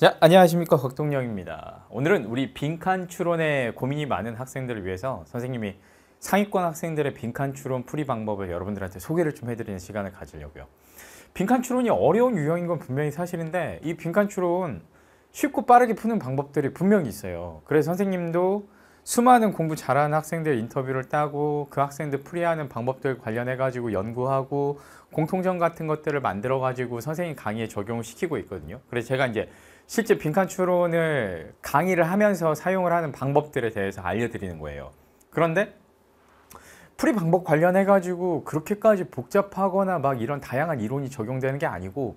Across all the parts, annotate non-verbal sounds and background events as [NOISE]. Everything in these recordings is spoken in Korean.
자, 안녕하십니까 곽동영입니다. 오늘은 우리 빈칸 추론에 고민이 많은 학생들을 위해서 선생님이 상위권 학생들의 빈칸 추론 풀이 방법을 여러분들한테 소개를 좀 해드리는 시간을 가지려고요. 빈칸 추론이 어려운 유형인 건 분명히 사실인데 이 빈칸 추론 쉽고 빠르게 푸는 방법들이 분명히 있어요. 그래서 선생님도 수많은 공부 잘하는 학생들 인터뷰를 따고 그 학생들 풀이하는 방법들 관련해 가지고 연구하고 공통점 같은 것들을 만들어 가지고 선생님 강의에 적용을 시키고 있거든요. 그래서 제가 이제 실제 빈칸 추론을 강의를 하면서 사용을 하는 방법들에 대해서 알려드리는 거예요. 그런데 풀이 방법 관련해 가지고 그렇게까지 복잡하거나 막 이런 다양한 이론이 적용되는 게 아니고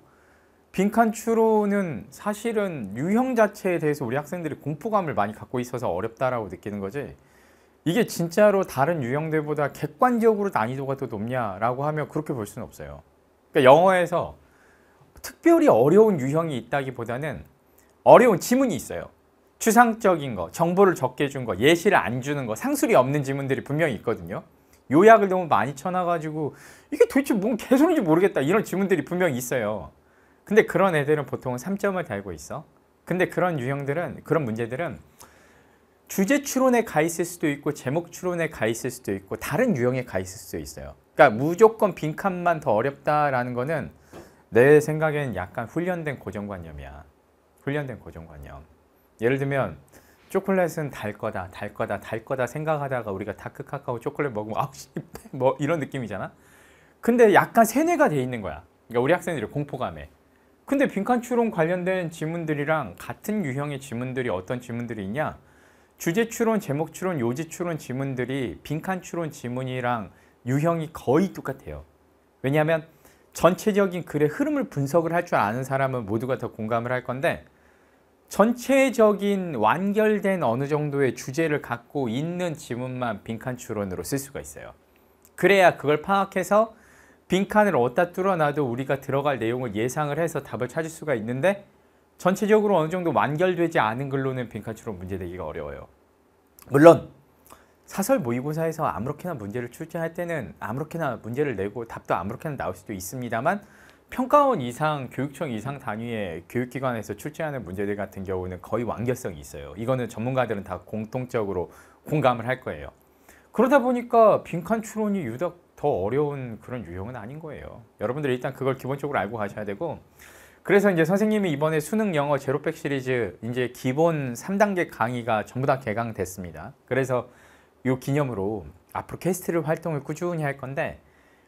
빈칸 추론은 사실은 유형 자체에 대해서 우리 학생들이 공포감을 많이 갖고 있어서 어렵다라고 느끼는 거지 이게 진짜로 다른 유형들보다 객관적으로 난이도가 더 높냐라고 하면 그렇게 볼 수는 없어요. 그러니까 영어에서 특별히 어려운 유형이 있다기보다는 어려운 지문이 있어요. 추상적인 거, 정보를 적게 준 거, 예시를 안 주는 거, 상술이 없는 지문들이 분명히 있거든요. 요약을 너무 많이 쳐놔가지고 이게 도대체 뭔 개소리인지 모르겠다 이런 지문들이 분명히 있어요. 근데 그런 애들은 보통은 3점을 달고 있어. 근데 그런 유형들은 그런 문제들은 주제 추론에 가 있을 수도 있고 제목 추론에 가 있을 수도 있고 다른 유형에 가 있을 수도 있어요. 그러니까 무조건 빈칸만 더 어렵다라는 거는 내 생각엔 약간 훈련된 고정관념이야. 훈련된 고정관념. 예를 들면 초콜릿은 달 거다, 달 거다, 달 거다 생각하다가 우리가 다크 카카오 초콜릿 먹으면 아뭐 [LAUGHS] 이런 느낌이잖아. 근데 약간 세뇌가 돼 있는 거야. 그러니까 우리 학생들이 공포감에. 근데 빈칸 추론 관련된 지문들이랑 같은 유형의 지문들이 어떤 지문들이 있냐? 주제 추론, 제목 추론, 요지 추론 지문들이 빈칸 추론 지문이랑 유형이 거의 똑같아요. 왜냐하면 전체적인 글의 흐름을 분석을 할 줄 아는 사람은 모두가 더 공감을 할 건데 전체적인 완결된 어느 정도의 주제를 갖고 있는 지문만 빈칸 추론으로 쓸 수가 있어요. 그래야 그걸 파악해서 빈칸을 어디다 뚫어놔도 우리가 들어갈 내용을 예상을 해서 답을 찾을 수가 있는데 전체적으로 어느 정도 완결되지 않은 글로는 빈칸 추론 문제 되기가 어려워요. 물론 사설 모의고사에서 아무렇게나 문제를 출제할 때는 아무렇게나 문제를 내고 답도 아무렇게나 나올 수도 있습니다만 평가원 이상, 교육청 이상 단위의 교육기관에서 출제하는 문제들 같은 경우는 거의 완결성이 있어요. 이거는 전문가들은 다 공통적으로 공감을 할 거예요. 그러다 보니까 빈칸 추론이 유독 더 어려운 그런 유형은 아닌 거예요. 여러분들 일단 그걸 기본적으로 알고 가셔야 되고 그래서 이제 선생님이 이번에 수능 영어 제로백 시리즈 이제 기본 3단계 강의가 전부 다 개강됐습니다. 그래서 이 기념으로 앞으로 캐스트를 활동을 꾸준히 할 건데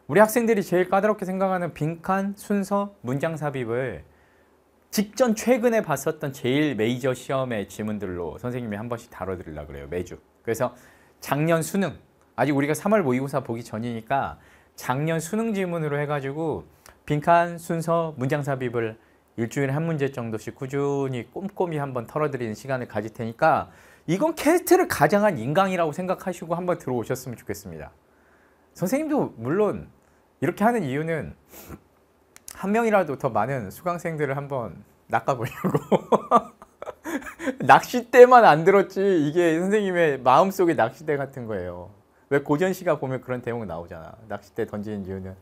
우리 학생들이 제일 까다롭게 생각하는 빈칸, 순서, 문장 삽입을 직전 최근에 봤었던 제일 메이저 시험의 질문들로 선생님이 한 번씩 다뤄드리려 고 그래요. 매주. 그래서 작년 수능. 아직 우리가 3월 모의고사 보기 전이니까 작년 수능 질문으로 해가지고 빈칸, 순서, 문장 삽입을 일주일에 한 문제 정도씩 꾸준히 꼼꼼히 한번 털어드리는 시간을 가질 테니까 이건 캐스트를 가장한 인강이라고 생각하시고 한번 들어오셨으면 좋겠습니다. 선생님도 물론 이렇게 하는 이유는 한 명이라도 더 많은 수강생들을 한번 낚아보려고 [LAUGHS] 낚싯대만 안 들었지 이게 선생님의 마음속의 낚싯대 같은 거예요 왜 고전 씨가 보면 그런 대목 나오잖아 낚싯대 던지는 이유는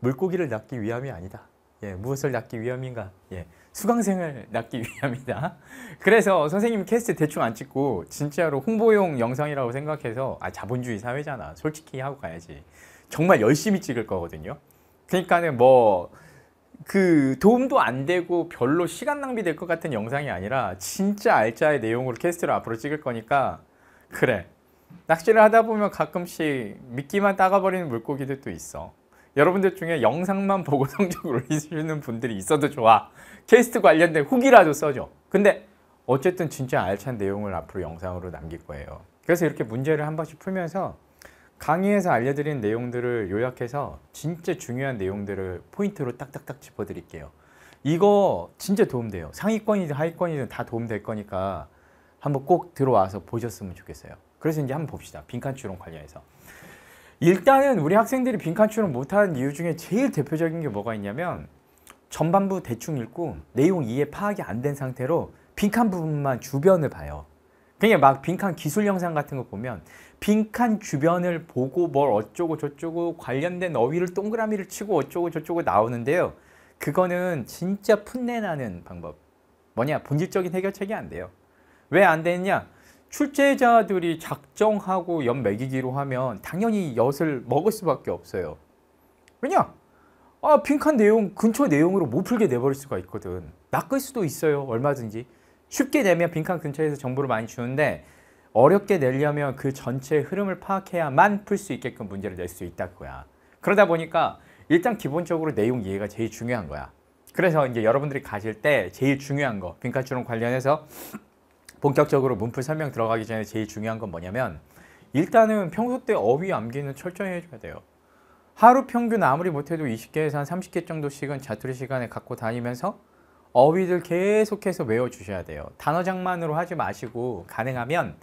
물고기를 낚기 위함이 아니다 예, 무엇을 낚기 위함인가 예. 수강생을 낳기 위함이다. 그래서 선생님 캐스트 대충 안 찍고 진짜로 홍보용 영상이라고 생각해서 아 자본주의 사회잖아. 솔직히 하고 가야지. 정말 열심히 찍을 거거든요. 그러니까는 뭐 그 도움도 안 되고 별로 시간 낭비될 것 같은 영상이 아니라 진짜 알짜의 내용으로 캐스트를 앞으로 찍을 거니까 그래. 낚시를 하다 보면 가끔씩 미끼만 따가버리는 물고기들도 있어. 여러분들 중에 영상만 [LAUGHS] 보고 성적 올리시는 분들이 있어도 좋아. 캐스트 관련된 후기라도 써줘. 근데 어쨌든 진짜 알찬 내용을 앞으로 영상으로 남길 거예요. 그래서 이렇게 문제를 한 번씩 풀면서 강의에서 알려드린 내용들을 요약해서 진짜 중요한 내용들을 포인트로 딱딱딱 짚어드릴게요. 이거 진짜 도움돼요. 상위권이든 하위권이든 다 도움될 거니까 한번 꼭 들어와서 보셨으면 좋겠어요. 그래서 이제 한번 봅시다. 빈칸 추론 관련해서. 일단은 우리 학생들이 빈칸 출론 못하는 이유 중에 제일 대표적인 게 뭐가 있냐면 전반부 대충 읽고 내용 이해 파악이 안 된 상태로 빈칸 부분만 주변을 봐요. 그냥 막 빈칸 기술 영상 같은 거 보면 빈칸 주변을 보고 뭘 어쩌고 저쩌고 관련된 어휘를 동그라미를 치고 어쩌고 저쩌고 나오는데요. 그거는 진짜 풋내나는 방법. 뭐냐 본질적인 해결책이 안 돼요. 왜 안 되느냐? 출제자들이 작정하고 엿 먹이기로 하면 당연히 엿을 먹을 수밖에 없어요. 왜냐? 아, 빈칸 내용, 근처 내용으로 못 풀게 내버릴 수가 있거든. 낚을 수도 있어요, 얼마든지. 쉽게 내면 빈칸 근처에서 정보를 많이 주는데 어렵게 내려면 그 전체 흐름을 파악해야만 풀 수 있게끔 문제를 낼 수 있다는 거야. 그러다 보니까 일단 기본적으로 내용 이해가 제일 중요한 거야. 그래서 이제 여러분들이 가실 때 제일 중요한 거, 빈칸처럼 관련해서 본격적으로 문풀 설명 들어가기 전에 제일 중요한 건 뭐냐면 일단은 평소 때 어휘 암기는 철저히 해줘야 돼요. 하루 평균 아무리 못해도 20개에서 한 30개 정도씩은 자투리 시간에 갖고 다니면서 어휘들 계속해서 외워주셔야 돼요. 단어장만으로 하지 마시고 가능하면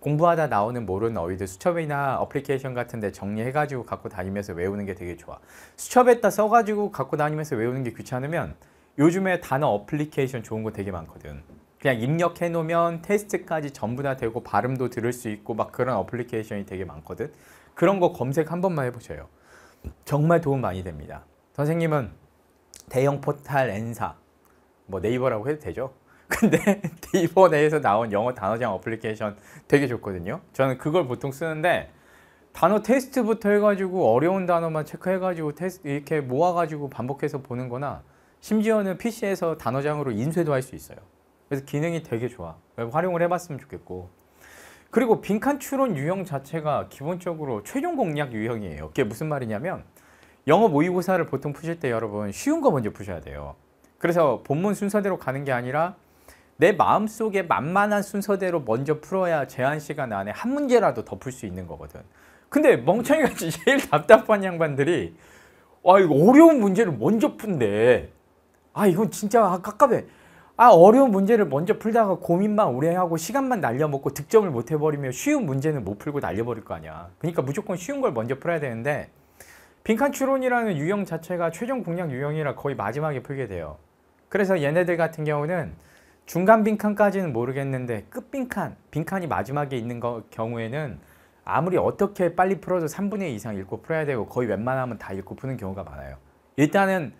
공부하다 나오는 모르는 어휘들 수첩이나 어플리케이션 같은 데 정리해가지고 갖고 다니면서 외우는 게 되게 좋아. 수첩에다 써가지고 갖고 다니면서 외우는 게 귀찮으면 요즘에 단어 어플리케이션 좋은 거 되게 많거든. 그냥 입력해 놓으면 테스트까지 전부 다 되고 발음도 들을 수 있고 막 그런 어플리케이션이 되게 많거든 그런 거 검색 한 번만 해보세요 정말 도움 많이 됩니다 선생님은 대형 포탈 N사 뭐 네이버라고 해도 되죠 [LAUGHS] 근데 네이버 내에서 나온 영어 단어장 어플리케이션 되게 좋거든요 저는 그걸 보통 쓰는데 단어 테스트부터 해가지고 어려운 단어만 체크해가지고 테스트 이렇게 모아가지고 반복해서 보는 거나 심지어는 PC에서 단어장으로 인쇄도 할 수 있어요 그래서 기능이 되게 좋아. 활용을 해봤으면 좋겠고. 그리고 빈칸 추론 유형 자체가 기본적으로 최종 공략 유형이에요. 그게 무슨 말이냐면 영어 모의고사를 보통 푸실 때 여러분 쉬운 거 먼저 푸셔야 돼요. 그래서 본문 순서대로 가는 게 아니라 내 마음속에 만만한 순서대로 먼저 풀어야 제한 시간 안에 한 문제라도 더 풀 수 있는 거거든. 근데 멍청이같이 [LAUGHS] 제일 답답한 양반들이 와 아, 이거 어려운 문제를 먼저 푼대. 아 이건 진짜 아, 깝깝해. 아 어려운 문제를 먼저 풀다가 고민만 오래 하고 시간만 날려먹고 득점을 못해버리면 쉬운 문제는 못 풀고 날려버릴 거 아니야 그러니까 무조건 쉬운 걸 먼저 풀어야 되는데 빈칸 추론이라는 유형 자체가 최종 공략 유형이라 거의 마지막에 풀게 돼요 그래서 얘네들 같은 경우는 중간 빈칸까지는 모르겠는데 끝 빈칸, 빈칸이 마지막에 있는 거, 경우에는 아무리 어떻게 빨리 풀어도 3분의 2 이상 읽고 풀어야 되고 거의 웬만하면 다 읽고 푸는 경우가 많아요 일단은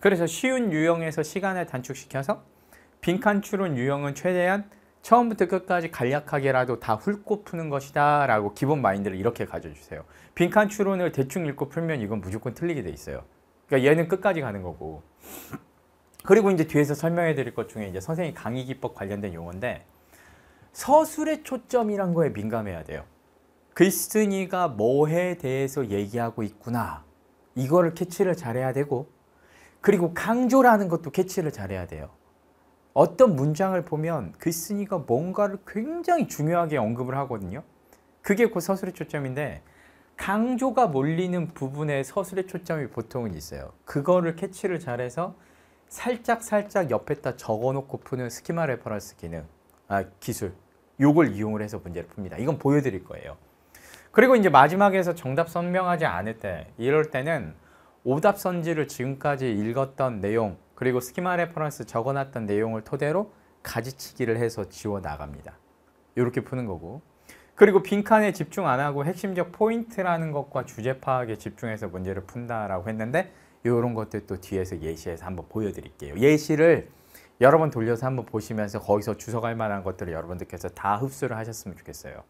그래서 쉬운 유형에서 시간을 단축시켜서 빈칸 추론 유형은 최대한 처음부터 끝까지 간략하게라도 다 훑고 푸는 것이다 라고 기본 마인드를 이렇게 가져주세요. 빈칸 추론을 대충 읽고 풀면 이건 무조건 틀리게 돼 있어요. 그러니까 얘는 끝까지 가는 거고 그리고 이제 뒤에서 설명해 드릴 것 중에 이제 선생님 강의 기법 관련된 용어인데 서술의 초점이란 거에 민감해야 돼요. 글쓴이가 뭐에 대해서 얘기하고 있구나 이거를 캐치를 잘해야 되고 그리고 강조라는 것도 캐치를 잘해야 돼요. 어떤 문장을 보면 글쓴이가 그 뭔가를 굉장히 중요하게 언급을 하거든요. 그게 곧 서술의 초점인데 강조가 몰리는 부분에 서술의 초점이 보통은 있어요. 그거를 캐치를 잘해서 살짝살짝 살짝 옆에다 적어놓고 푸는 스키마 레퍼런스 기능, 아, 기술 요걸 이용을 해서 문제를 풉니다. 이건 보여드릴 거예요. 그리고 이제 마지막에서 정답 선명하지 않을 때 이럴 때는 오답 선지를 지금까지 읽었던 내용 그리고 스키마 레퍼런스 적어놨던 내용을 토대로 가지치기를 해서 지워 나갑니다. 이렇게 푸는 거고 그리고 빈칸에 집중 안 하고 핵심적 포인트라는 것과 주제 파악에 집중해서 문제를 푼다라고 했는데 이런 것들 또 뒤에서 예시해서 한번 보여드릴게요. 예시를 여러 번 돌려서 한번 보시면서 거기서 주워갈 만한 것들을 여러분들께서 다 흡수를 하셨으면 좋겠어요.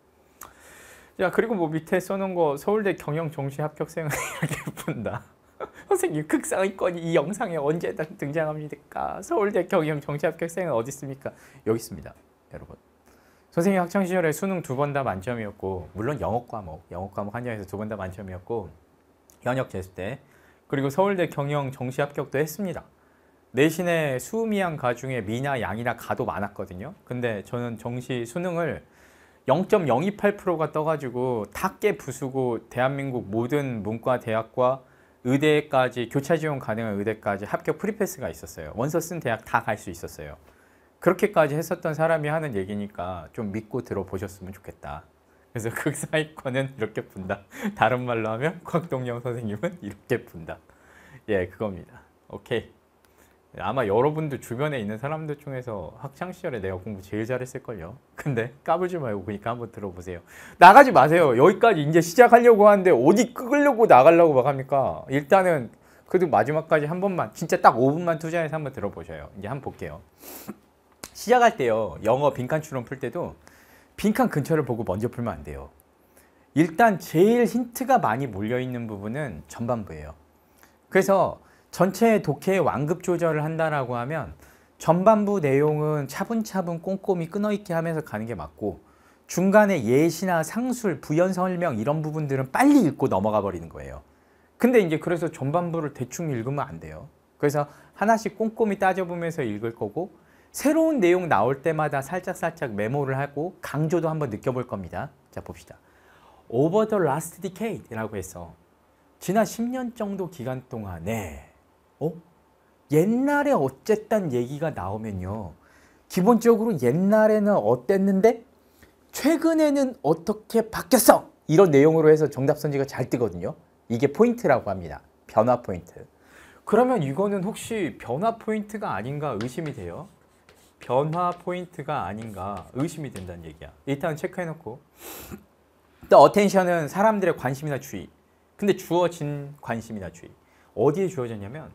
자 그리고 뭐 밑에 써놓은 거 서울대 경영 종시 합격생을 [LAUGHS] 이렇게 푼다. [LAUGHS] 선생님 극상위권이 이 영상에 언제 등장합니까? 서울대 경영 정시 합격생은 어디 있습니까? 여기 있습니다. 여러분. 선생님 학창시절에 수능 두 번 다 만점이었고 물론 영어과목, 영어과목 한정에서 두 번 다 만점이었고 현역 재수 때 그리고 서울대 경영 정시 합격도 했습니다. 내신에 수미양 가중에 미나 양이나 가도 많았거든요. 근데 저는 정시 수능을 0.028%가 떠가지고 다깨 부수고 대한민국 모든 문과 대학과 의대까지 교차 지원 가능한 의대까지 합격 프리패스가 있었어요. 원서 쓴 대학 다 갈 수 있었어요. 그렇게까지 했었던 사람이 하는 얘기니까 좀 믿고 들어보셨으면 좋겠다. 그래서 그사이권은 이렇게 푼다. 다른 말로 하면 [LAUGHS] 곽동영 선생님은 이렇게 푼다. 예, 그겁니다. 오케이. 아마 여러분들 주변에 있는 사람들 중에서 학창 시절에 내가 공부 제일 잘했을 걸요. 근데 까불지 말고 그러니까 한번 들어보세요. 나가지 마세요. 여기까지 이제 시작하려고 하는데 어디 끄으려고 나가려고 막 합니까? 일단은 그래도 마지막까지 한 번만 진짜 딱 5분만 투자해서 한번 들어보셔요. 이제 한번 볼게요. 시작할 때요. 영어 빈칸 추론 풀 때도 빈칸 근처를 보고 먼저 풀면 안 돼요. 일단 제일 힌트가 많이 몰려 있는 부분은 전반부예요. 그래서 전체 독해의 완급 조절을 한다라고 하면 전반부 내용은 차분차분 꼼꼼히 끊어있게 하면서 가는 게 맞고 중간에 예시나 상술, 부연 설명 이런 부분들은 빨리 읽고 넘어가 버리는 거예요. 근데 이제 그래서 전반부를 대충 읽으면 안 돼요. 그래서 하나씩 꼼꼼히 따져보면서 읽을 거고 새로운 내용 나올 때마다 살짝살짝 메모를 하고 강조도 한번 느껴볼 겁니다. 자 봅시다. Over the last decade라고 해서 지난 10년 정도 기간 동안에 어? 옛날에 어쨌단 얘기가 나오면요. 기본적으로 옛날에는 어땠는데 최근에는 어떻게 바뀌었어? 이런 내용으로 해서 정답 선지가 잘 뜨거든요. 이게 포인트라고 합니다. 변화 포인트. 그러면 이거는 혹시 변화 포인트가 아닌가 의심이 돼요. 변화 포인트가 아닌가 의심이 된다는 얘기야. 일단 체크해놓고. 또 어텐션은 사람들의 관심이나 주의. 근데 주어진 관심이나 주의. 어디에 주어졌냐면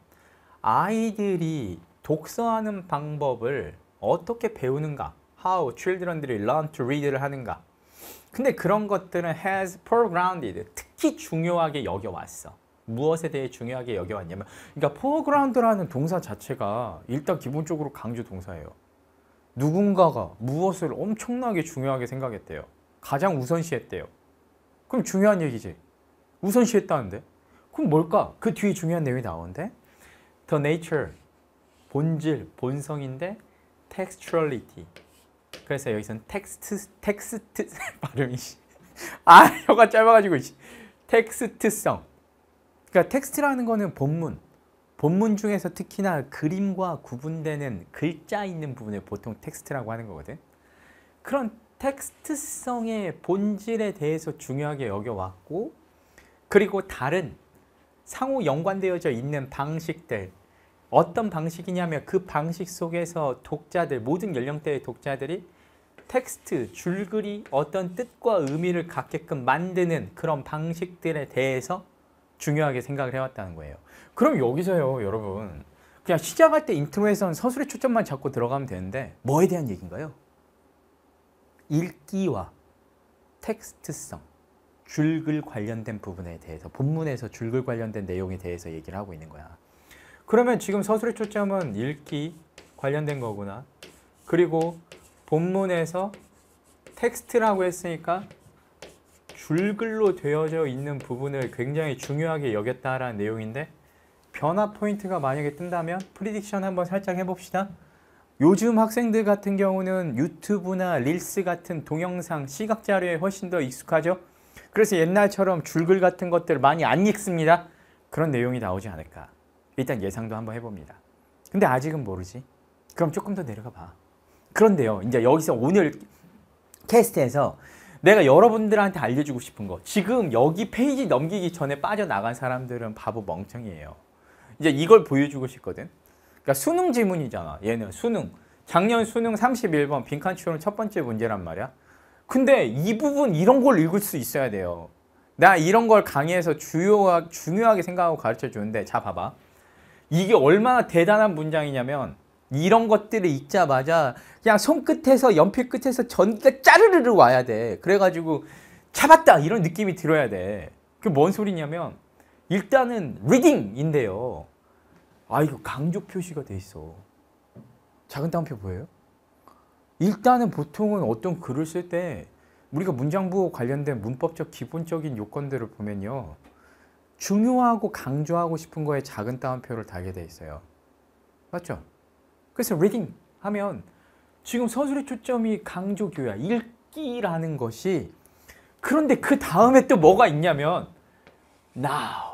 아이들이 독서하는 방법을 어떻게 배우는가 How children들이 learn to read를 하는가 근데 그런 것들은 has foregrounded 특히 중요하게 여겨왔어 무엇에 대해 중요하게 여겨왔냐면 그러니까 foreground라는 동사 자체가 일단 기본적으로 강조 동사예요 누군가가 무엇을 엄청나게 중요하게 생각했대요 가장 우선시했대요 그럼 중요한 얘기지 우선시했다는데 그럼 뭘까? 그 뒤에 중요한 내용이 나오는데 더 nature, 본질, 본성인데 textuality. 그래서 여기선 서 텍스트, 텍스트, 발음이, 아, 혀가 짧아가지고, 텍스트성. 그러니까 텍스트라는 거는 본문, 본문 중에서 특히나 그림과 구분되는 글자 있는 부분을 보통 텍스트라고 하는 거거든. 그런 텍스트성의 본질에 대해서 중요하게 여겨왔고 그리고 다른 상호 연관되어져 있는 방식들 어떤 방식이냐면 그 방식 속에서 독자들, 모든 연령대의 독자들이 텍스트, 줄글이 어떤 뜻과 의미를 갖게끔 만드는 그런 방식들에 대해서 중요하게 생각을 해왔다는 거예요. 그럼 여기서요, 여러분. 그냥 시작할 때 인트로에선 서술의 초점만 잡고 들어가면 되는데 뭐에 대한 얘기인가요? 읽기와 텍스트성, 줄글 관련된 부분에 대해서 본문에서 줄글 관련된 내용에 대해서 얘기를 하고 있는 거야. 그러면 지금 서술의 초점은 읽기 관련된 거구나. 그리고 본문에서 텍스트라고 했으니까 줄글로 되어져 있는 부분을 굉장히 중요하게 여겼다라는 내용인데 변화 포인트가 만약에 뜬다면 프리딕션 한번 살짝 해봅시다. 요즘 학생들 같은 경우는 유튜브나 릴스 같은 동영상 시각 자료에 훨씬 더 익숙하죠. 그래서 옛날처럼 줄글 같은 것들 을 많이 안 읽습니다. 그런 내용이 나오지 않을까. 일단 예상도 한번 해봅니다. 근데 아직은 모르지. 그럼 조금 더 내려가 봐. 그런데요, 이제 여기서 오늘 캐스트에서 내가 여러분들한테 알려주고 싶은 거 지금 여기 페이지 넘기기 전에 빠져나간 사람들은 바보 멍청이에요. 이제 이걸 보여주고 싶거든. 그러니까 수능 질문이잖아 얘는 수능. 작년 수능 31번 빈칸 추론 첫 번째 문제란 말이야. 근데 이 부분 이런 걸 읽을 수 있어야 돼요. 나 이런 걸 강의에서 주요하, 중요하게 생각하고 가르쳐 주는데 자 봐봐. 이게 얼마나 대단한 문장이냐면 이런 것들을 읽자마자 그냥 손끝에서 연필 끝에서 전기가 짜르르르 와야 돼. 그래가지고 잡았다 이런 느낌이 들어야 돼. 그게 뭔 소리냐면 일단은 리딩인데요. 아 이거 강조 표시가 돼 있어. 작은 따옴표 보여요? 일단은 보통은 어떤 글을 쓸 때 우리가 문장부 호 관련된 문법적 기본적인 요건들을 보면요. 중요하고 강조하고 싶은 거에 작은 따옴표를 달게 돼 있어요. 맞죠? 그래서 reading 하면 지금 서술의 초점이 강조교야. 읽기라는 것이 그런데 그 다음에 또 뭐가 있냐면 now.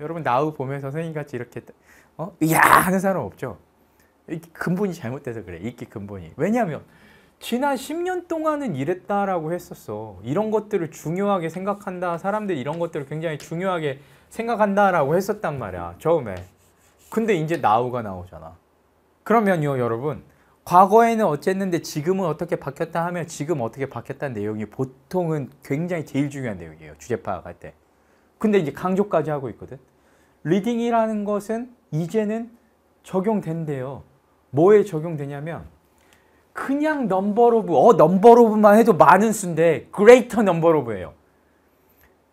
여러분 now 보면 선생님같이 이렇게 어? 야 하는 사람 없죠? 읽기 근본이 잘못돼서 그래. 읽기 근본이. 왜냐하면 지난 10년 동안은 이랬다라고 했었어. 이런 것들을 중요하게 생각한다. 사람들이 이런 것들을 굉장히 중요하게 생각한다라고 했었단 말이야. 처음에. 근데 이제 나우가 나오잖아. 그러면요, 여러분. 과거에는 어쨌는데 지금은 어떻게 바뀌었다 하면 지금 어떻게 바뀌었다는 내용이 보통은 굉장히 제일 중요한 내용이에요. 주제 파악할 때. 근데 이제 강조까지 하고 있거든. 리딩이라는 것은 이제는 적용된대요. 뭐에 적용되냐면 그냥 넘버 로브어 넘버 로브만 해도 많은 수인데 greater number of예요.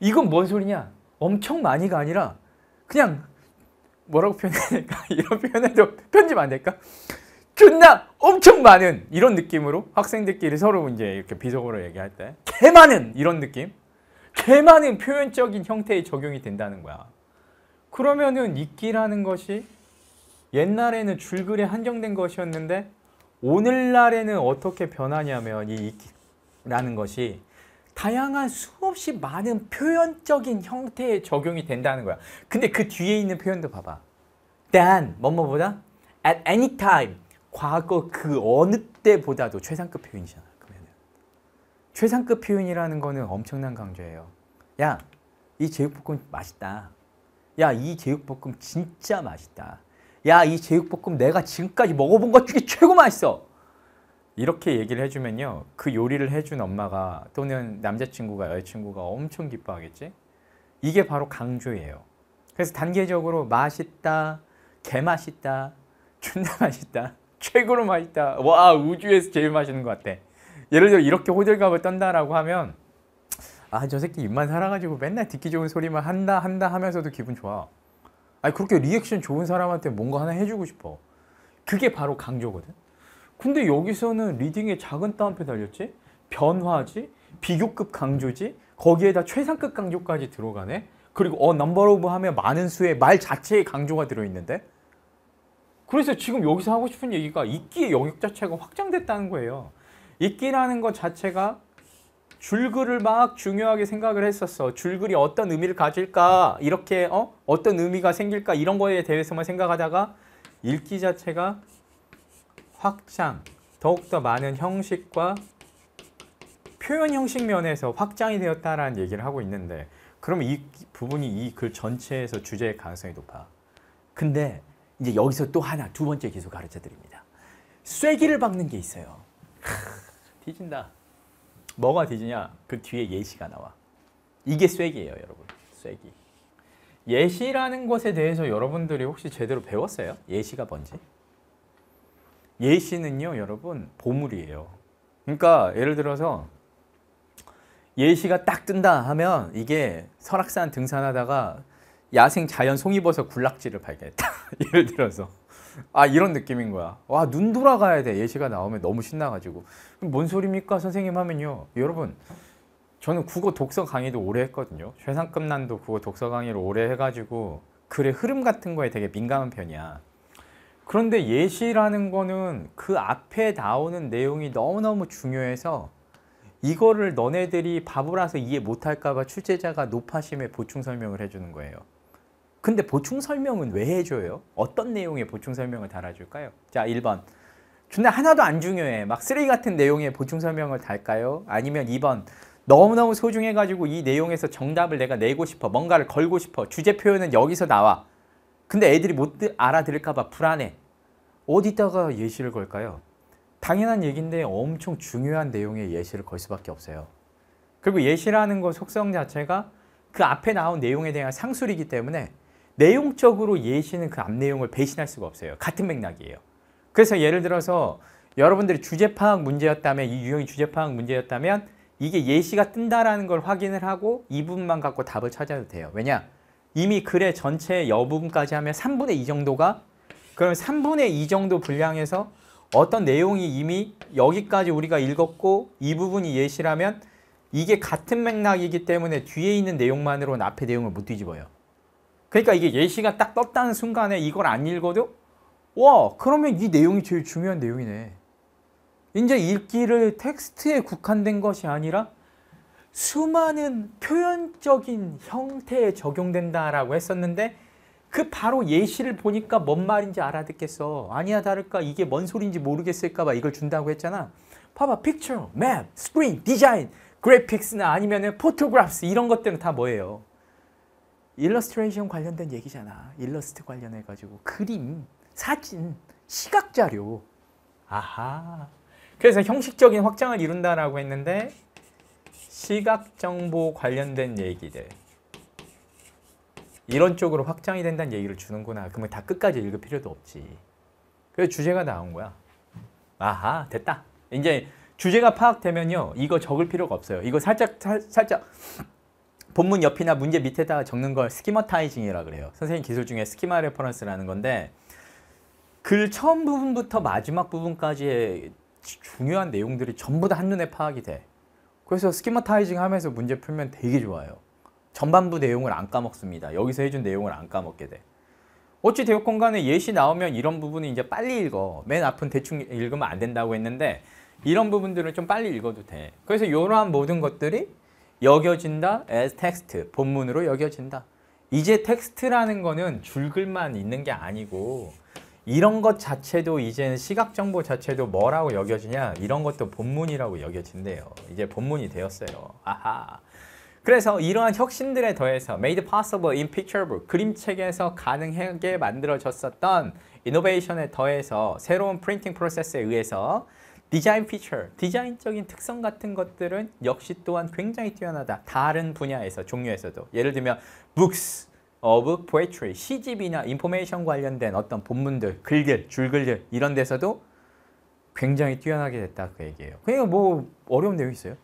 이건 뭔 소리냐? 엄청 많이가 아니라 그냥 뭐라고 표현해야 될까? [LAUGHS] 이런 표현해도 편집 안 될까? 존나 엄청 많은 이런 느낌으로 학생들끼리 서로 이제 이렇게 비속어로 얘기할 때개 많은 이런 느낌 개 많은 표현적인 형태의 적용이 된다는 거야. 그러면은 읽기라는 것이 옛날에는 줄글에 한정된 것이었는데 오늘날에는 어떻게 변하냐면 이 익히라는 것이 다양한 수없이 많은 표현적인 형태에 적용이 된다는 거야. 근데 그 뒤에 있는 표현도 봐봐. than, 뭐뭐보다 at any time, 과거 그 어느 때보다도 최상급 표현이잖아. 그러면 최상급 표현이라는 거는 엄청난 강조예요. 야, 이 제육볶음 맛있다. 야, 이 제육볶음 진짜 맛있다. 야, 이 제육볶음 내가 지금까지 먹어본 것 중에 최고 맛있어. 이렇게 얘기를 해주면요. 그 요리를 해준 엄마가 또는 남자친구가 여자친구가 엄청 기뻐하겠지? 이게 바로 강조예요. 그래서 단계적으로 맛있다, 개맛있다, 존나 맛있다, 최고로 맛있다, 와 우주에서 제일 맛있는 것 같아. 예를 들어 이렇게 호들갑을 떤다라고 하면 아 저 새끼 입만 살아가지고 맨날 듣기 좋은 소리만 한다 한다 하면서도 기분 좋아. 아니 그렇게 리액션 좋은 사람한테 뭔가 하나 해주고 싶어 그게 바로 강조거든 근데 여기서는 리딩에 작은 따옴표 달렸지 변화지 비교급 강조지 거기에다 최상급 강조까지 들어가네 그리고 어 넘버 오브 하면 많은 수의 말 자체에 강조가 들어있는데 그래서 지금 여기서 하고 싶은 얘기가 읽기의 영역 자체가 확장됐다는 거예요. 읽기라는 것 자체가 줄글을 막 중요하게 생각을 했었어. 줄글이 어떤 의미를 가질까? 이렇게 어? 어떤 의미가 생길까? 이런 거에 대해서만 생각하다가 읽기 자체가 확장, 더욱더 많은 형식과 표현 형식 면에서 확장이 되었다라는 얘기를 하고 있는데 그럼 이 부분이 이 글 전체에서 주제의 가능성이 높아. 근데 이제 여기서 또 하나 두 번째 기술 가르쳐 드립니다. 쐐기를 박는 게 있어요. 뒤진다. 뭐가 뒤지냐? 그 뒤에 예시가 나와. 이게 쐐기예요, 여러분. 쐐기. 예시라는 것에 대해서 여러분들이 혹시 제대로 배웠어요? 예시가 뭔지? 예시는요, 여러분, 보물이에요. 그러니까 예를 들어서 예시가 딱 뜬다 하면 이게 설악산 등산하다가 야생 자연 송이버섯 군락지를 발견했다. [LAUGHS] 예를 들어서 아 이런 느낌인 거야. 와 눈 돌아가야 돼 예시가 나오면 너무 신나가지고 뭔 소리입니까 선생님 하면요 여러분 저는 국어 독서 강의도 오래 했거든요. 최상급 난도 국어 독서 강의를 오래 해가지고 글의 흐름 같은 거에 되게 민감한 편이야. 그런데 예시라는 거는 그 앞에 나오는 내용이 너무너무 중요해서 이거를 너네들이 바보라서 이해 못할까봐 출제자가 노파심에 보충 설명을 해주는 거예요. 근데 보충 설명은 왜 해줘요? 어떤 내용의 보충 설명을 달아줄까요? 자, 1번. 존나 하나도 안 중요해. 막 쓰레기 같은 내용의 보충 설명을 달까요? 아니면 2번. 너무너무 소중해가지고 이 내용에서 정답을 내가 내고 싶어. 뭔가를 걸고 싶어. 주제 표현은 여기서 나와. 근데 애들이 못 알아들을까봐 불안해. 어디다가 예시를 걸까요? 당연한 얘기인데 엄청 중요한 내용의 예시를 걸 수밖에 없어요. 그리고 예시라는 거 속성 자체가 그 앞에 나온 내용에 대한 상술이기 때문에 내용적으로 예시는 그 앞 내용을 배신할 수가 없어요. 같은 맥락이에요. 그래서 예를 들어서 여러분들이 주제 파악 문제였다면 이 유형이 주제 파악 문제였다면 이게 예시가 뜬다라는 걸 확인을 하고 이 부분만 갖고 답을 찾아도 돼요. 왜냐? 이미 글의 전체 여부분까지 하면 3분의 2 정도가 그럼 3분의 2 정도 분량에서 어떤 내용이 이미 여기까지 우리가 읽었고 이 부분이 예시라면 이게 같은 맥락이기 때문에 뒤에 있는 내용만으로는 앞에 내용을 못 뒤집어요. 그러니까 이게 예시가 딱 떴다는 순간에 이걸 안 읽어도 와 그러면 이 내용이 제일 중요한 내용이네. 이제 읽기를 텍스트에 국한된 것이 아니라 수많은 표현적인 형태에 적용된다라고 했었는데 그 바로 예시를 보니까 뭔 말인지 알아듣겠어. 아니야 다를까 이게 뭔 소리인지 모르겠을까 봐 이걸 준다고 했잖아. 봐봐 picture, map, screen, design, graphics나 아니면 photographs 이런 것들은 다 뭐예요? 일러스트레이션 관련된 얘기잖아. 일러스트 관련해 가지고 그림, 사진, 시각 자료. 아하. 그래서 형식적인 확장을 이룬다라고 했는데 시각 정보 관련된 얘기들. 이런 쪽으로 확장이 된다는 얘기를 주는구나. 그러면 다 끝까지 읽을 필요도 없지. 그래서 주제가 나온 거야. 아하, 됐다. 이제 주제가 파악되면요. 이거 적을 필요가 없어요. 이거 살짝 살, 살짝 본문 옆이나 문제 밑에다가 적는 걸 스키머타이징이라 그래요. 선생님 기술 중에 스키마 레퍼런스라는 건데 글 처음 부분부터 마지막 부분까지의 중요한 내용들이 전부 다 한눈에 파악이 돼. 그래서 스키머타이징 하면서 문제 풀면 되게 좋아요. 전반부 내용을 안 까먹습니다. 여기서 해준 내용을 안 까먹게 돼. 어찌 되었건 간에 예시 나오면 이런 부분은 이제 빨리 읽어. 맨 앞은 대충 읽으면 안 된다고 했는데 이런 부분들을 좀 빨리 읽어도 돼. 그래서 이러한 모든 것들이 여겨진다 as text, 본문으로 여겨진다. 이제 텍스트라는 거는 줄글만 있는 게 아니고 이런 것 자체도 이제는 시각 정보 자체도 뭐라고 여겨지냐 이런 것도 본문이라고 여겨진대요. 이제 본문이 되었어요. 아하. 그래서 이러한 혁신들에 더해서 made possible in picturebook 그림책에서 가능하게 만들어졌었던 이노베이션에 더해서 새로운 프린팅 프로세스에 의해서 디자인 피처, 디자인적인 특성 같은 것들은 역시 또한 굉장히 뛰어나다. 다른 분야에서, 종류에서도. 예를 들면 books of poetry, 시집이나 인포메이션 관련된 어떤 본문들, 글들, 줄글들 이런 데서도 굉장히 뛰어나게 됐다 그 얘기예요. 그러니까 뭐 어려운 내용 이 있어요?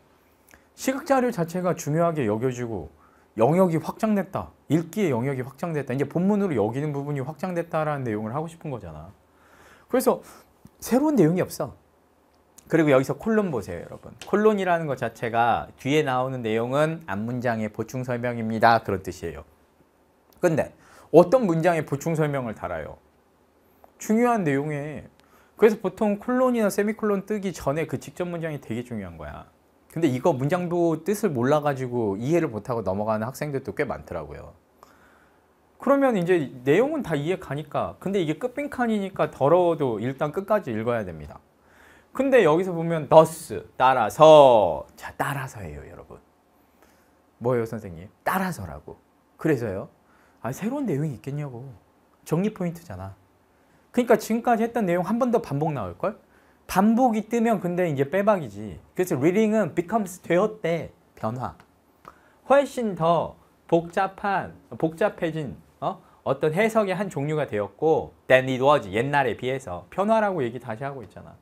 시각자료 자체가 중요하게 여겨지고 영역이 확장됐다. 읽기의 영역이 확장됐다. 이제 본문으로 여기는 부분이 확장됐다라는 내용을 하고 싶은 거잖아. 그래서 새로운 내용이 없어. 그리고 여기서 콜론 보세요 여러분 콜론이라는 것 자체가 뒤에 나오는 내용은 앞 문장의 보충 설명입니다 그런 뜻이에요 근데 어떤 문장에 보충 설명을 달아요 중요한 내용에 그래서 보통 콜론이나 세미콜론 뜨기 전에 그 직접 문장이 되게 중요한 거야 근데 이거 문장도 뜻을 몰라가지고 이해를 못하고 넘어가는 학생들도 꽤 많더라고요 그러면 이제 내용은 다 이해 가니까 근데 이게 끝빈칸이니까 더러워도 일단 끝까지 읽어야 됩니다 근데 여기서 보면 t 스 따라서 자따라서해요 여러분 뭐예요 선생님 따라서라고 그래서요 아 새로운 내용이 있겠냐고 정리 포인트잖아 그러니까 지금까지 했던 내용 한 번 더 반복 나올걸 반복이 뜨면 근데 이제 빼박이지 그래서 리 e 은 becomes 되었대 변화 훨씬 더 복잡한 복잡해진 어? 어떤 해석의 한 종류가 되었고 than it was 옛날에 비해서 변화라고 얘기 다시 하고 있잖아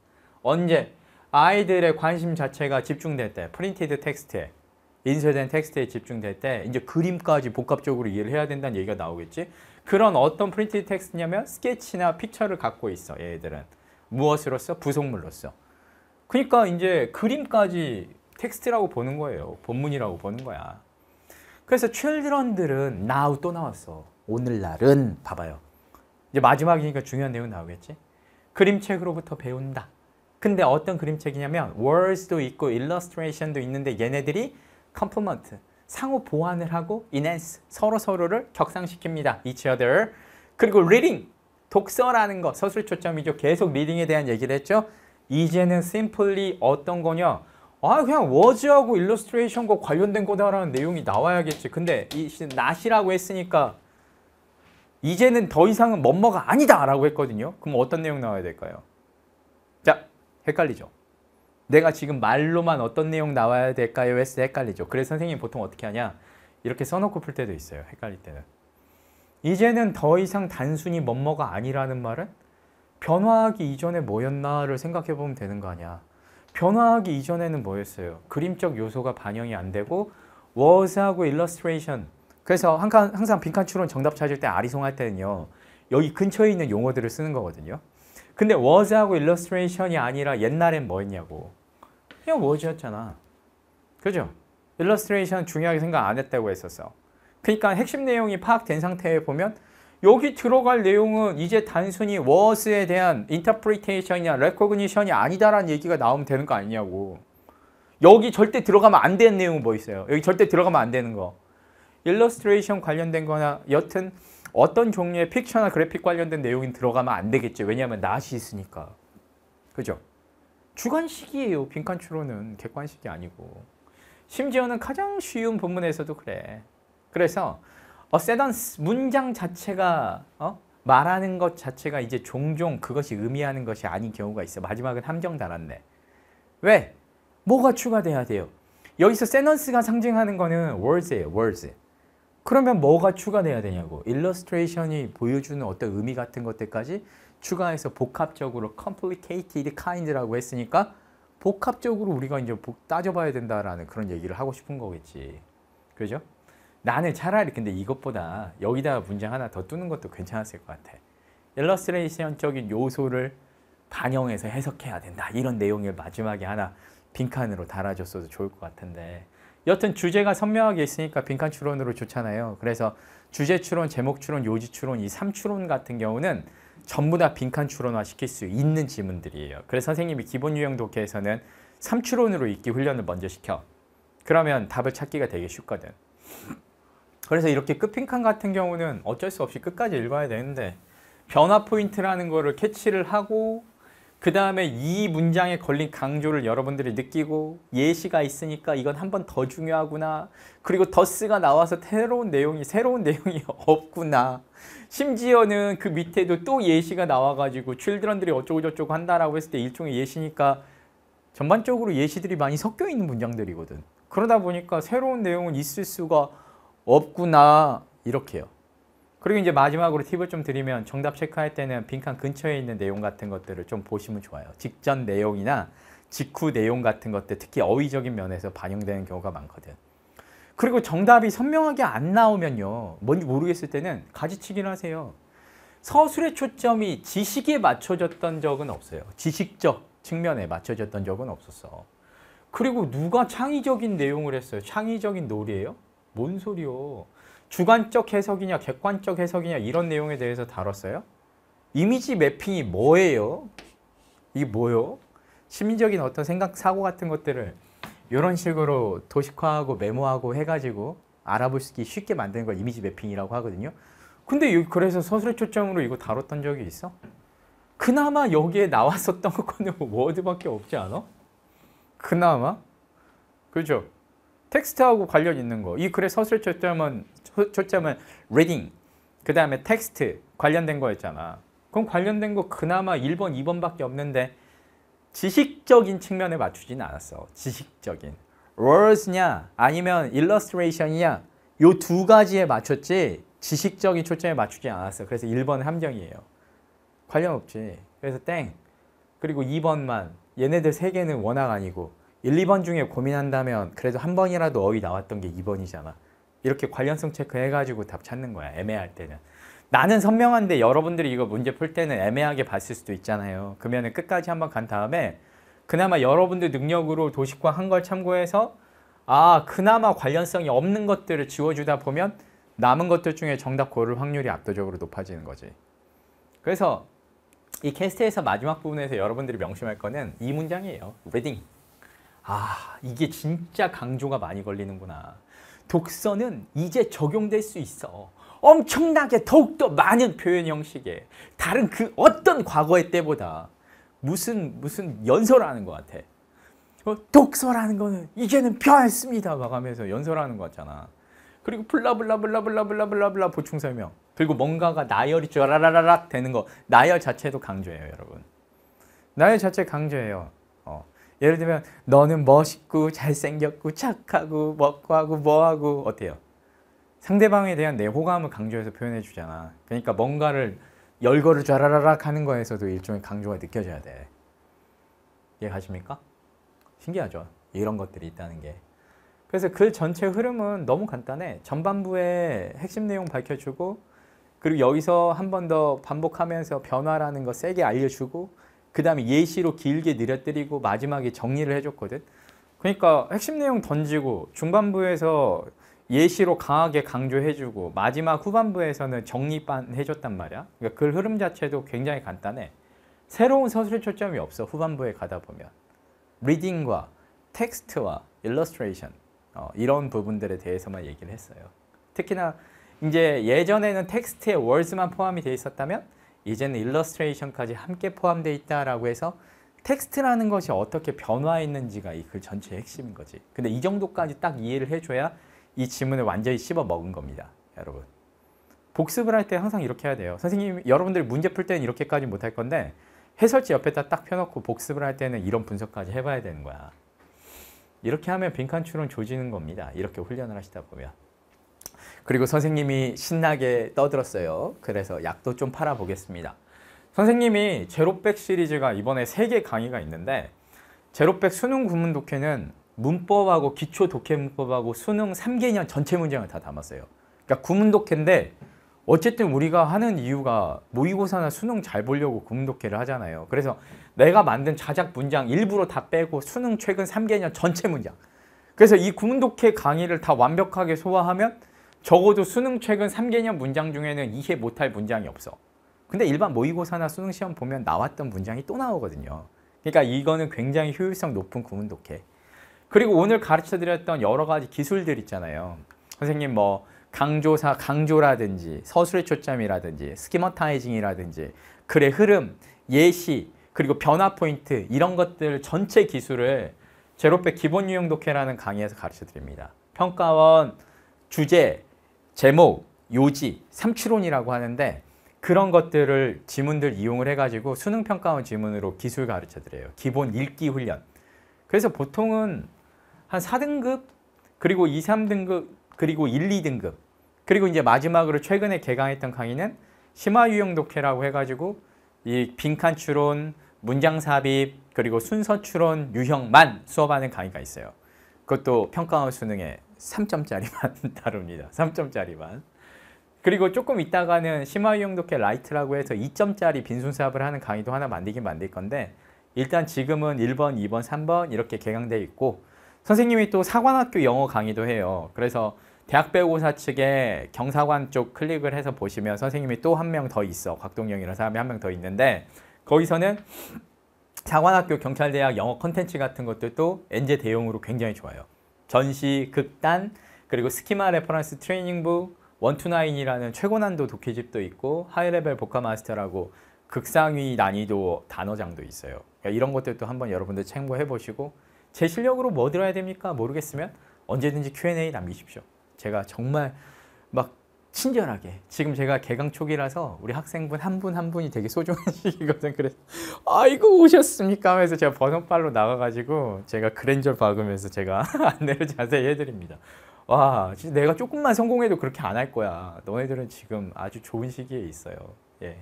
언제? 아이들의 관심 자체가 집중될 때, 프린티드 텍스트에, 인쇄된 텍스트에 집중될 때 이제 그림까지 복합적으로 이해를 해야 된다는 얘기가 나오겠지? 그런 어떤 프린티드 텍스트냐면 스케치나 픽처를 갖고 있어, 얘들은. 무엇으로써? 부속물로써. 그니까 이제 그림까지 텍스트라고 보는 거예요. 본문이라고 보는 거야. 그래서 칠드런들은 now 또 나왔어. 오늘날은 봐봐요. 이제 마지막이니까 중요한 내용 나오겠지? 그림책으로부터 배운다. 근데 어떤 그림책이냐면 words도 있고 illustration도 있는데 얘네들이 complement, 상호 보완을 하고 enhance, 서로서로를 격상시킵니다. each other. 그리고 reading, 독서라는 것, 서술 초점이죠. 계속 리딩에 대한 얘기를 했죠. 이제는 simply 어떤 거냐? 아 그냥 워즈하고 일러스트레이션과 관련된 거다라는 내용이 나와야겠지. 근데 이 낫이라고 했으니까 이제는 더 이상은 멋뭐가 아니다라고 했거든요. 그럼 어떤 내용 나와야 될까요? 헷갈리죠. 내가 지금 말로만 어떤 내용 나와야 될까요? 했 해서 헷갈리죠. 그래서 선생님 보통 어떻게 하냐? 이렇게 써놓고 풀 때도 있어요. 헷갈릴 때는. 이제는 더 이상 단순히 뭐뭐가 아니라는 말은 변화하기 이전에 뭐였나를 생각해 보면 되는 거 아니야. 변화하기 이전에는 뭐였어요? 그림적 요소가 반영이 안 되고 워즈하고 일러스트레이션 그래서 항상, 항상 빈칸 추론 정답 찾을 때 아리송할 때는요. 여기 근처에 있는 용어들을 쓰는 거거든요. 근데 워즈하고일러스트레이션이 아니라 옛날엔 뭐였냐고. 그냥 워즈였잖아 그죠? 일러스트레이션 중요하게 생각 안 했다고 했었어. 그러니까 핵심 내용이 파악된 상태에 보면 여기 들어갈 내용은 이제 단순히 워즈에 대한 인터프 e r p r e 이나레코그니션이 아니다라는 얘기가 나오면 되는 거 아니냐고. 여기 절대 들어가면 안 되는 내용은 뭐 있어요? 여기 절대 들어가면 안 되는 거. 일러스트레이션 관련된 거나 여튼 어떤 종류의 픽처나 그래픽 관련된 내용이 들어가면 안 되겠죠. 왜냐하면 낫이 있으니까. 그죠? 주관식이에요. 빈칸추론은 객관식이 아니고. 심지어는 가장 쉬운 본문에서도 그래. 그래서 어, 세던스 문장 자체가 어? 말하는 것 자체가 이제 종종 그것이 의미하는 것이 아닌 경우가 있어. 마지막은 함정 달았네. 왜? 뭐가 추가돼야 돼요? 여기서 세넌스가 상징하는 거는 words예요. words. 그러면 뭐가 추가돼야 되냐고. 일러스트레이션이 보여주는 어떤 의미 같은 것들까지 추가해서 복합적으로 complicated kind라고 했으니까 복합적으로 우리가 이제 따져봐야 된다라는 그런 얘기를 하고 싶은 거겠지. 그죠? 나는 차라리 근데 이것보다 여기다가 문장 하나 더 뜨는 것도 괜찮았을 것 같아. 일러스트레이션적인 요소를 반영해서 해석해야 된다. 이런 내용을 마지막에 하나 빈칸으로 달아줬어도 좋을 것 같은데 여튼 주제가 선명하게 있으니까 빈칸 추론으로 좋잖아요. 그래서 주제 추론, 제목 추론, 요지 추론, 이 3추론 같은 경우는 전부 다 빈칸 추론화 시킬 수 있는 지문들이에요 그래서 선생님이 기본 유형 독해에서는 3추론으로 읽기 훈련을 먼저 시켜. 그러면 답을 찾기가 되게 쉽거든. 그래서 이렇게 끝핑칸 같은 경우는 어쩔 수 없이 끝까지 읽어야 되는데 변화 포인트라는 거를 캐치를 하고 그 다음에 이 문장에 걸린 강조를 여러분들이 느끼고 예시가 있으니까 이건 한 번 더 중요하구나. 그리고 더스가 나와서 새로운 내용이 새로운 내용이 [LAUGHS] 없구나. 심지어는 그 밑에도 또 예시가 나와가지고 출드런들이 어쩌고저쩌고 한다라고 했을 때 일종의 예시니까 전반적으로 예시들이 많이 섞여 있는 문장들이거든. 그러다 보니까 새로운 내용은 있을 수가 없구나 이렇게요. 그리고 이제 마지막으로 팁을 좀 드리면 정답 체크할 때는 빈칸 근처에 있는 내용 같은 것들을 좀 보시면 좋아요. 직전 내용이나 직후 내용 같은 것들 특히 어휘적인 면에서 반영되는 경우가 많거든. 그리고 정답이 선명하게 안 나오면요. 뭔지 모르겠을 때는 가지치기를 하세요. 서술의 초점이 지식에 맞춰졌던 적은 없어요. 지식적 측면에 맞춰졌던 적은 없었어. 그리고 누가 창의적인 내용을 했어요? 창의적인 놀이에요? 뭔 소리요? 주관적 해석이냐 객관적 해석이냐 이런 내용에 대해서 다뤘어요. 이미지 매핑이 뭐예요? 이게 뭐요? 심리적인 어떤 생각, 사고 같은 것들을 이런 식으로 도식화하고 메모하고 해가지고 알아보기 쉽게 만드는 걸 이미지 매핑이라고 하거든요. 근데 그래서 서술의 초점으로 이거 다뤘던 적이 있어? 그나마 여기에 나왔었던 [LAUGHS] 거는 워드밖에 뭐 없지 않아? 그나마? 그죠? 텍스트하고 관련 있는 거. 이 글의 서술 초점은 초점은 reading. 그 다음에 텍스트 관련된 거였잖아. 그럼 관련된 거 그나마 1번, 2번밖에 없는데 지식적인 측면에 맞추진 않았어. 지식적인. words냐 아니면 illustration이냐 요두 가지에 맞췄지 지식적인 초점에 맞추지 않았어. 그래서 1번 함정이에요. 관련 없지. 그래서 땡. 그리고 2번만 얘네들 세 개는 워낙 아니고 1, 2번 중에 고민한다면 그래도 한 번이라도 어휘 나왔던 게 2번이잖아. 이렇게 관련성 체크해가지고 답 찾는 거야. 애매할 때는. 나는 선명한데 여러분들이 이거 문제 풀 때는 애매하게 봤을 수도 있잖아요. 그러면 끝까지 한 번 간 다음에 그나마 여러분들 능력으로 도식과 한 걸 참고해서 아 그나마 관련성이 없는 것들을 지워주다 보면 남은 것들 중에 정답 고를 확률이 압도적으로 높아지는 거지. 그래서 이 캐스트에서 마지막 부분에서 여러분들이 명심할 거는 이 문장이에요. 리딩. 아, 이게 진짜 강조가 많이 걸리는구나. 독서는 이제 적용될 수 있어. 엄청나게 더욱더 많은 표현 형식에 다른 그 어떤 과거의 때보다 무슨 무슨 연설하는 것 같아. 어, 독서라는 거는 이제는 변했습니다. 막 하면서 연설하는 것 같잖아. 그리고 블라블라블라블라블라블라 보충 설명. 그리고 뭔가가 나열이 쫘라라라락 되는 거. 나열 자체도 강조해요, 여러분. 나열 자체 강조해요. 예를 들면 너는 멋있고 잘생겼고 착하고 먹고 하고 뭐하고 어때요? 상대방에 대한 내 호감을 강조해서 표현해 주잖아. 그러니까 뭔가를 열거를 좌라라락 하는 거에서도 일종의 강조가 느껴져야 돼. 이해가십니까? 신기하죠? 이런 것들이 있다는 게. 그래서 글 그 전체 흐름은 너무 간단해. 전반부에 핵심 내용 밝혀주고 그리고 여기서 한 번 더 반복하면서 변화라는 거 세게 알려주고 그 다음에 예시로 길게 늘려뜨리고 마지막에 정리를 해줬거든. 그러니까 핵심 내용 던지고 중반부에서 예시로 강하게 강조해주고 마지막 후반부에서는 정리반 해줬단 말이야. 그러니까 글 흐름 자체도 굉장히 간단해. 새로운 서술 의 초점이 없어 후반부에 가다 보면. 리딩과 텍스트와 일러스트레이션 어, 이런 부분들에 대해서만 얘기를 했어요. 특히나 이제 예전에는 텍스트에 월스만 포함이 되어 있었다면 이제는 일러스트레이션까지 함께 포함되어 있다라고 해서 텍스트라는 것이 어떻게 변화했는지가 이 글 전체의 핵심인 거지. 근데 이 정도까지 딱 이해를 해줘야 이 지문을 완전히 씹어 먹은 겁니다. 여러분. 복습을 할 때 항상 이렇게 해야 돼요. 선생님, 여러분들 문제 풀 때는 이렇게까지 못 할 건데 해설지 옆에다 딱 펴놓고 복습을 할 때는 이런 분석까지 해봐야 되는 거야. 이렇게 하면 빈칸 추론 조지는 겁니다. 이렇게 훈련을 하시다 보면. 그리고 선생님이 신나게 떠들었어요. 그래서 약도 좀 팔아보겠습니다. 선생님이 제로백 시리즈가 이번에 3개 강의가 있는데 제로백 수능 구문 독해는 문법하고 기초 독해 문법하고 수능 3개년 전체 문장을 다 담았어요. 그러니까 구문 독해인데 어쨌든 우리가 하는 이유가 모의고사나 수능 잘 보려고 구문 독해를 하잖아요. 그래서 내가 만든 자작 문장 일부러 다 빼고 수능 최근 3개년 전체 문장. 그래서 이 구문 독해 강의를 다 완벽하게 소화하면 적어도 수능 최근 3개년 문장 중에는 이해 못할 문장이 없어. 근데 일반 모의고사나 수능 시험 보면 나왔던 문장이 또 나오거든요. 그러니까 이거는 굉장히 효율성 높은 구문 독해. 그리고 오늘 가르쳐 드렸던 여러 가지 기술들 있잖아요. 선생님 뭐 강조사, 강조라든지 서술의 초점이라든지 스키머타이징이라든지 글의 흐름, 예시, 그리고 변화 포인트 이런 것들 전체 기술을 제로백 기본 유형 독해라는 강의에서 가르쳐 드립니다. 평가원 주제, 제목, 요지, 삼출론이라고 하는데 그런 것들을 지문들 이용을 해가지고 수능 평가원 지문으로 기술 가르쳐 드려요. 기본 읽기 훈련. 그래서 보통은 한 4등급 그리고 2, 3등급 그리고 1, 2등급 그리고 이제 마지막으로 최근에 개강했던 강의는 심화 유형 독해라고 해가지고 이 빈칸 추론, 문장 삽입, 그리고 순서 추론 유형만 수업하는 강의가 있어요. 그것도 평가원 수능에 3점짜리만 [LAUGHS] 다룹니다. 3점짜리만. 그리고 조금 이따가는 심화유형독해 라이트라고 해서 2점짜리 빈손수업을 하는 강의도 하나 만들긴 만들 건데 일단 지금은 1번, 2번, 3번 이렇게 개강되어 있고 선생님이 또 사관학교 영어 강의도 해요. 그래서 대학배우고사 측에 경사관 쪽 클릭을 해서 보시면 선생님이 또 한 명 더 있어. 곽동영이라는 사람이 한 명 더 있는데 거기서는 사관학교 경찰대학 영어 컨텐츠 같은 것들도 엔제 대용으로 굉장히 좋아요. 전시, 극단, 그리고 스키마 레퍼런스 트레이닝부, 원투나인이라는 최고난도 독해집도 있고 하이레벨 복화 마스터라고 극상위 난이도 단어장도 있어요. 그러니까 이런 것들도 한번 여러분들 참고해 보시고 제 실력으로 뭐 들어야 됩니까? 모르겠으면 언제든지 Q&A 남기십시오. 제가 정말 막 친절하게 지금 제가 개강 초기라서 우리 학생분 한 분한 한 분이 되게 소중한 시기거든 그래서 아이고 오셨습니까 하면서 제가 번호발로 나가가지고 제가 그랜절 박으면서 제가 [LAUGHS] 안내를 자세히 해드립니다 와 진짜 내가 조금만 성공해도 그렇게 안 할 거야 너네들은 지금 아주 좋은 시기에 있어요 예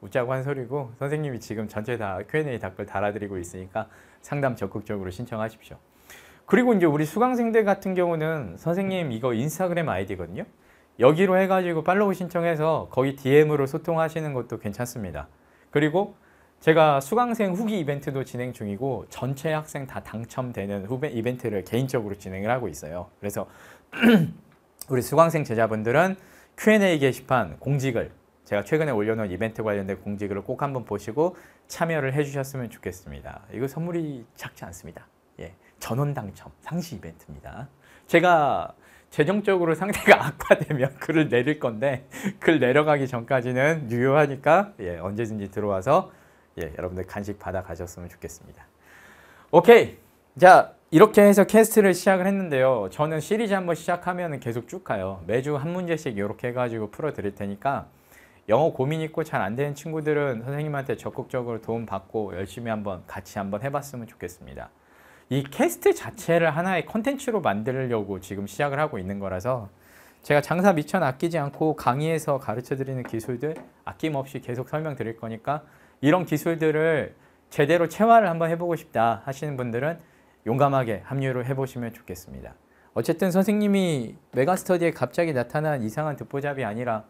웃자고 한 소리고 선생님이 지금 전체 다 Q&A 댓글 달아드리고 있으니까 상담 적극적으로 신청하십시오 그리고 이제 우리 수강생들 같은 경우는 선생님 이거 인스타그램 아이디거든요 여기로 해가지고 팔로우 신청해서 거기 DM으로 소통하시는 것도 괜찮습니다. 그리고 제가 수강생 후기 이벤트도 진행 중이고 전체 학생 다 당첨되는 후배 이벤트를 개인적으로 진행을 하고 있어요. 그래서 [CLEARS THROAT] 우리 수강생 제자분들은 Q&A 게시판 공지글 제가 최근에 올려놓은 이벤트 관련된 공지글을 꼭 한번 보시고 참여를 해주셨으면 좋겠습니다. 이거 선물이 작지 않습니다. 예, 전원 당첨 상시 이벤트입니다. 제가 재정적으로 상태가 [LAUGHS] 악화되면 글을 내릴 건데 글 내려가기 전까지는 유효하니까 예, 언제든지 들어와서 예, 여러분들 간식 받아 가셨으면 좋겠습니다. 오케이. 자, 이렇게 해서 캐스트를 시작을 했는데요. 저는 시리즈 한번 시작하면 계속 쭉 가요. 매주 한 문제씩 이렇게 해가지고 풀어 드릴 테니까 영어 고민 있고 잘 안 되는 친구들은 선생님한테 적극적으로 도움받고 열심히 한번 같이 한번 해봤으면 좋겠습니다. 이 캐스트 자체를 하나의 컨텐츠로 만들려고 지금 시작을 하고 있는 거라서 제가 장사 미천 아끼지 않고 강의에서 가르쳐드리는 기술들 아낌없이 계속 설명드릴 거니까 이런 기술들을 제대로 체화를 한번 해보고 싶다 하시는 분들은 용감하게 합류를 해보시면 좋겠습니다. 어쨌든 선생님이 메가스터디에 갑자기 나타난 이상한 듣보잡이 아니라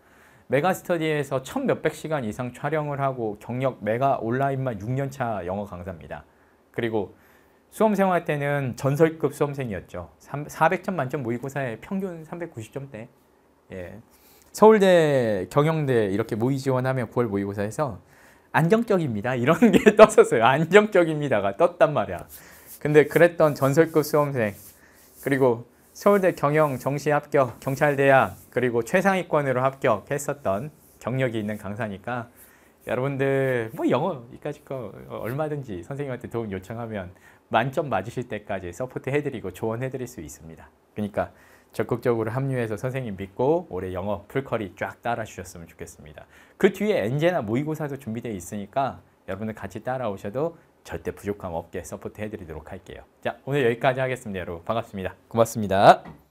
메가스터디에서 천 몇백 시간 이상 촬영을 하고 경력 메가 온라인만 6년차 영어 강사입니다. 그리고 수험생 할 때는 전설급 수험생이었죠. 400점 만점 모의고사에 평균 390점대. 예. 서울대, 경영대 이렇게 모의 지원하면 9월 모의고사에서 안정적입니다. 이런 [LAUGHS] 게 떴었어요. 안정적입니다가 떴단 말이야. 근데 그랬던 전설급 수험생 그리고 서울대 경영 정시 합격, 경찰대학 그리고 최상위권으로 합격했었던 경력이 있는 강사니까 여러분들 뭐 영어 이까지 거 얼마든지 선생님한테 도움 요청하면 만점 맞으실 때까지 서포트 해드리고 조언해드릴 수 있습니다. 그러니까 적극적으로 합류해서 선생님 믿고 올해 영어 풀커리쫙 따라주셨으면 좋겠습니다. 그 뒤에 엔제나 모의고사도 준비되어 있으니까 여러분들 같이 따라오셔도 절대 부족함 없게 서포트 해드리도록 할게요. 자, 오늘 여기까지 하겠습니다. 여러분 반갑습니다. 고맙습니다.